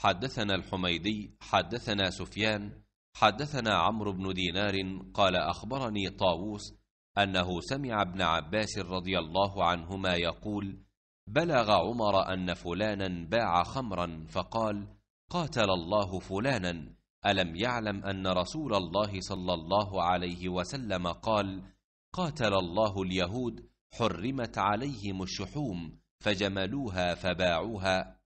حدثنا الحميدي حدثنا سفيان حدثنا عمرو بن دينار قال أخبرني طاووس أنه سمع ابن عباس رضي الله عنهما يقول بلغ عمر أن فلانا باع خمرا فقال قاتل الله فلانا ألم يعلم أن رسول الله صلى الله عليه وسلم قال قاتل الله اليهود حرمت عليهم الشحوم فجملوها فباعوها